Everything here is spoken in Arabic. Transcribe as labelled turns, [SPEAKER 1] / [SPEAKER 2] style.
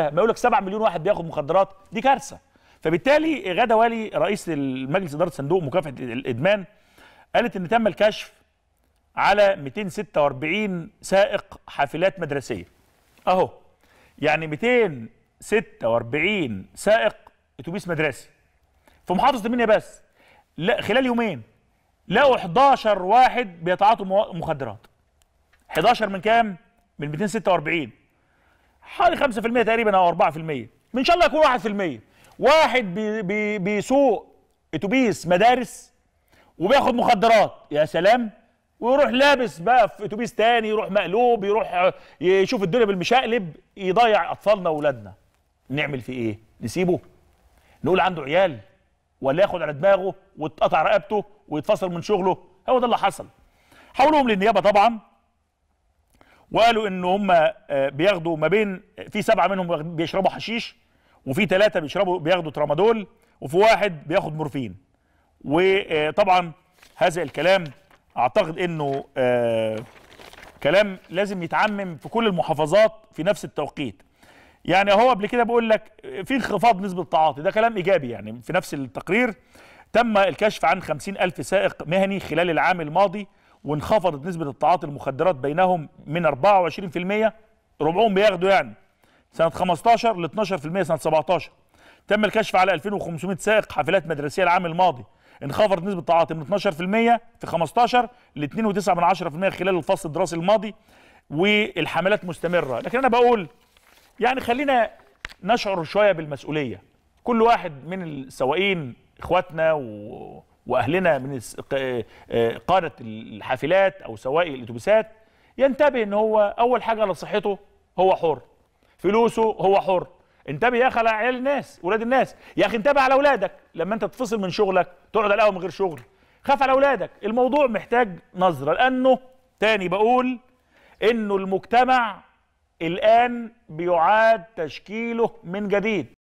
[SPEAKER 1] ما يقول لك 7 مليون واحد بياخد مخدرات دي كارثه فبالتالي غاده والي رئيس المجلس اداره صندوق مكافحه الادمان قالت ان تم الكشف على 246 سائق حافلات مدرسيه اهو يعني 246 سائق اتوبيس مدرسي في محافظه المنيا بس لا خلال يومين لقوا 11 واحد بيتعاطوا مخدرات 11 من كام من 246 حوالي 5% تقريبا او 4% ان شاء الله يكون 1% واحد بي بي بيسوق اتوبيس مدارس وبياخد مخدرات يا سلام ويروح لابس بقى في اتوبيس تاني يروح مقلوب يروح يشوف الدنيا بالمشقلب يضيع اطفالنا واولادنا نعمل فيه ايه نسيبه نقول عنده عيال ولا ياخد على دماغه وتقطع رقبته ويتفصل من شغله هو ده اللي حصل حولهم للنيابه طبعا وقالوا ان هم آه، بياخدوا ما بين في سبعه منهم بيشربوا حشيش وفي ثلاثه بيشربوا بياخدوا ترامادول وفي واحد بياخد مورفين وطبعا هذا الكلام اعتقد انه آه، كلام لازم يتعمم في كل المحافظات في نفس التوقيت يعني هو قبل كده بقول لك في انخفاض نسبه التعاطي ده كلام ايجابي يعني في نفس التقرير تم الكشف عن 50 ألف سائق مهني خلال العام الماضي وانخفضت نسبه التعاطي المخدرات بينهم من 24% ربعهم بياخدوا يعني سنه 15 ل 12% سنه 17 تم الكشف على 2500 سائق حافلات مدرسيه العام الماضي انخفضت نسبه التعاطي من 12% في 15 ل 2.9% خلال الفصل الدراسي الماضي والحملات مستمره لكن انا بقول يعني خلينا نشعر شويه بالمسؤوليه كل واحد من السواقين اخواتنا و... واهلنا من آه، قاده الحافلات او سواقي الاتوبيسات ينتبه ان هو اول حاجه على صحته هو حر فلوسه هو حر انتبه يا اخي على عيال الناس ولاد الناس يا اخي انتبه على اولادك لما انت تفصل من شغلك تقعد على القهوه من غير شغل خاف على اولادك الموضوع محتاج نظره لانه تاني بقول انه المجتمع الان بيعاد تشكيله من جديد